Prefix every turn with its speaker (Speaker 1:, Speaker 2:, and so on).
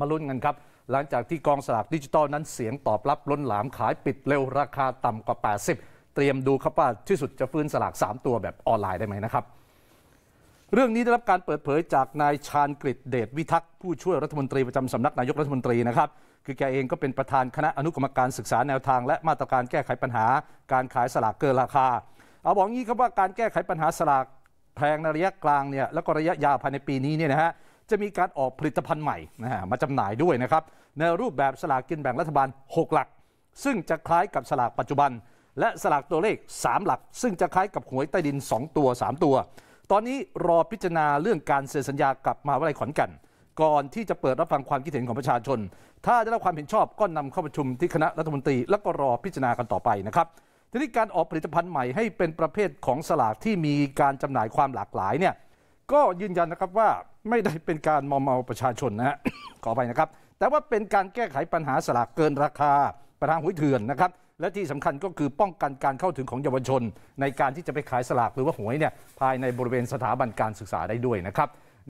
Speaker 1: มาลุ้นกันครับ หลังจากที่กองสลากดิจิตอลนั้นเสียงตอบรับล้นหลามขายปิดเร็วราคาต่ำกว่า 80 เตรียมดูครับว่าที่สุดจะฟื้นสลาก 3 ตัวแบบออนไลน์ได้ไหมนะครับ เรื่องนี้ได้รับการเปิดเผยจากนายชาญกฤษเดชวิทักษ์ผู้ช่วยรัฐมนตรีประจำสำนักนายกรัฐมนตรีนะครับ คือแกเองก็เป็นประธานคณะอนุกรรมการศึกษาแนวทาง และมาตรการแก้ไขปัญหาการขายสลากเกินราคา เอาบอกงี้ครับว่าการแก้ไขปัญหาสลากแพงในระยะกลางเนี่ยแล้วก็ระยะยาวภายในปีนี้เนี่ยนะฮะจะมีการออกผลิตภัณฑ์ใหม่ มาจำหน่ายด้วยนะครับ ในรูปแบบสลากกินแบ่งรัฐบาล 6 หลัก ซึ่งจะคล้ายกับสลากปัจจุบัน และสลากตัวเลข 3 หลัก ซึ่งจะคล้ายกับหวยใต้ดิน 2 ตัว 3 ตัว ตอนนี้รอพิจารณาเรื่องการเซ็นสัญญากับมหาวิทยาลัยขอนแก่นก่อนที่จะเปิดรับฟังความคิดเห็นของประชาชน ถ้าได้รับความเห็นชอบก็นำเข้าประชุมที่คณะรัฐมนตรี แล้วก็รอพิจารณากันต่อไปนะครับทีนี้การออกผลิตภัณฑ์ใหม่ให้เป็นประเภทของสลากที่มีการจำหน่ายความหลากหลายเนี่ยก็ยืนยันนะครับว่าไม่ได้เป็นการมอมเมาประชาชนนะฮะขอไปนะครับ แต่ว่าเป็นการแก้ไขปัญหาสลากเกินราคาประทางหวยเถื่อนนะครับและที่สำคัญก็คือป้องกันการเข้าถึงของเยาวชน ในการที่จะไปขายสลากหรือว่าหวยเนี่ยภายในบริเวณสถาบันการศึกษาได้ด้วยนะครับ